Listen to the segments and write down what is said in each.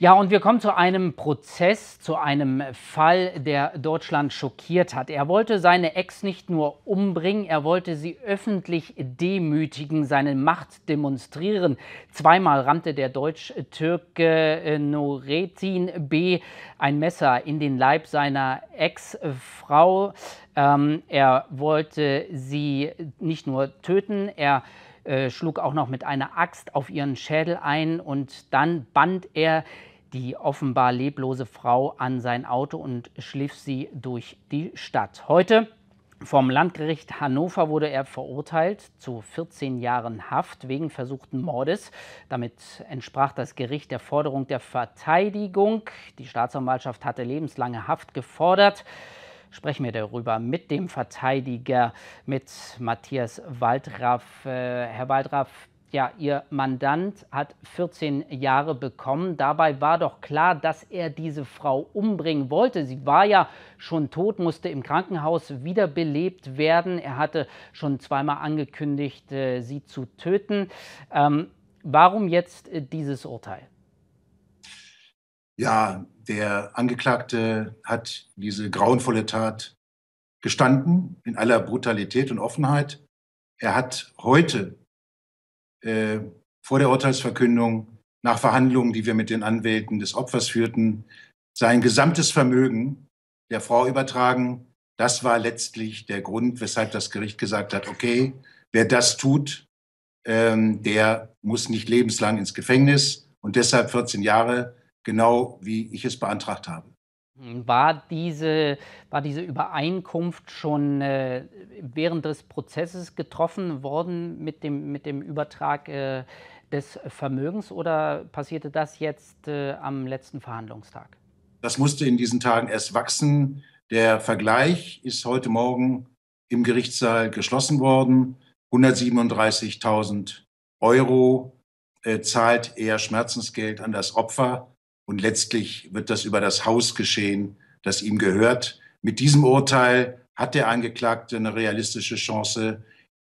Ja, und wir kommen zu einem Prozess, zu einem Fall, der Deutschland schockiert hat. Er wollte seine Ex nicht nur umbringen, er wollte sie öffentlich demütigen, seine Macht demonstrieren. Zweimal rammte der Deutsch-Türke äh, Nuretin B. ein Messer in den Leib seiner Ex-Frau. Ähm, er wollte sie nicht nur töten, er äh, schlug auch noch mit einer Axt auf ihren Schädel ein und dann band er die offenbar leblose Frau an sein Auto und schliff sie durch die Stadt. Heute vom Landgericht Hannover wurde er verurteilt zu 14 Jahren Haft wegen versuchten Mordes. Damit entsprach das Gericht der Forderung der Verteidigung. Die Staatsanwaltschaft hatte lebenslange Haft gefordert sprechen wir darüber mit dem Verteidiger, mit Matthias Waldraff. Äh, Herr Waldraff, ja, Ihr Mandant hat 14 Jahre bekommen. Dabei war doch klar, dass er diese Frau umbringen wollte. Sie war ja schon tot, musste im Krankenhaus wiederbelebt werden. Er hatte schon zweimal angekündigt, äh, sie zu töten. Ähm, warum jetzt äh, dieses Urteil? Ja, der Angeklagte hat diese grauenvolle Tat gestanden in aller Brutalität und Offenheit. Er hat heute äh, vor der Urteilsverkündung nach Verhandlungen, die wir mit den Anwälten des Opfers führten, sein gesamtes Vermögen der Frau übertragen. Das war letztlich der Grund, weshalb das Gericht gesagt hat, okay, wer das tut, ähm, der muss nicht lebenslang ins Gefängnis und deshalb 14 Jahre genau wie ich es beantragt habe. Hm, war diese, war diese Übereinkunft schon äh, während des Prozesses getroffen worden mit dem, mit dem Übertrag äh, des Vermögens oder passierte das jetzt äh, am letzten Verhandlungstag? Das musste in diesen Tagen erst wachsen. Der Vergleich ist heute Morgen im Gerichtssaal geschlossen worden. 137.000 Euro äh, zahlt er Schmerzensgeld an das Opfer und letztlich wird das über das Haus geschehen, das ihm gehört. Mit diesem Urteil hat der Angeklagte eine realistische Chance,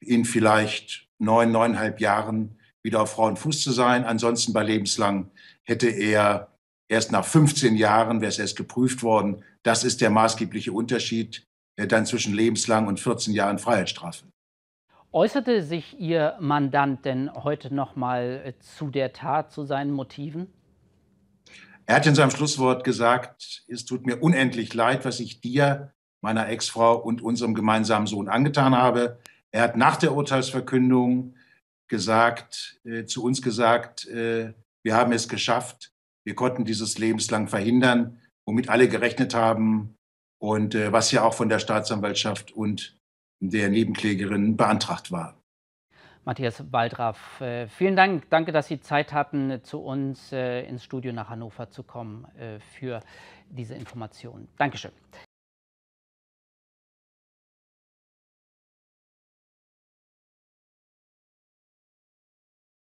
in vielleicht neun, neuneinhalb Jahren wieder auf freien Fuß zu sein. Ansonsten bei lebenslang hätte er erst nach 15 Jahren, wäre es erst geprüft worden. Das ist der maßgebliche Unterschied dann zwischen lebenslang und 14 Jahren Freiheitsstrafe. Äußerte sich Ihr Mandant denn heute nochmal äh, zu der Tat, zu seinen Motiven? Er hat in seinem Schlusswort gesagt, es tut mir unendlich leid, was ich dir, meiner Ex-Frau und unserem gemeinsamen Sohn angetan habe. Er hat nach der Urteilsverkündung gesagt, äh, zu uns gesagt, äh, wir haben es geschafft, wir konnten dieses lebenslang verhindern, womit alle gerechnet haben und äh, was ja auch von der Staatsanwaltschaft und der Nebenklägerin beantragt war. Matthias Waldraff, äh, vielen Dank. Danke, dass Sie Zeit hatten, äh, zu uns äh, ins Studio nach Hannover zu kommen für diese Informationen. Dankeschön.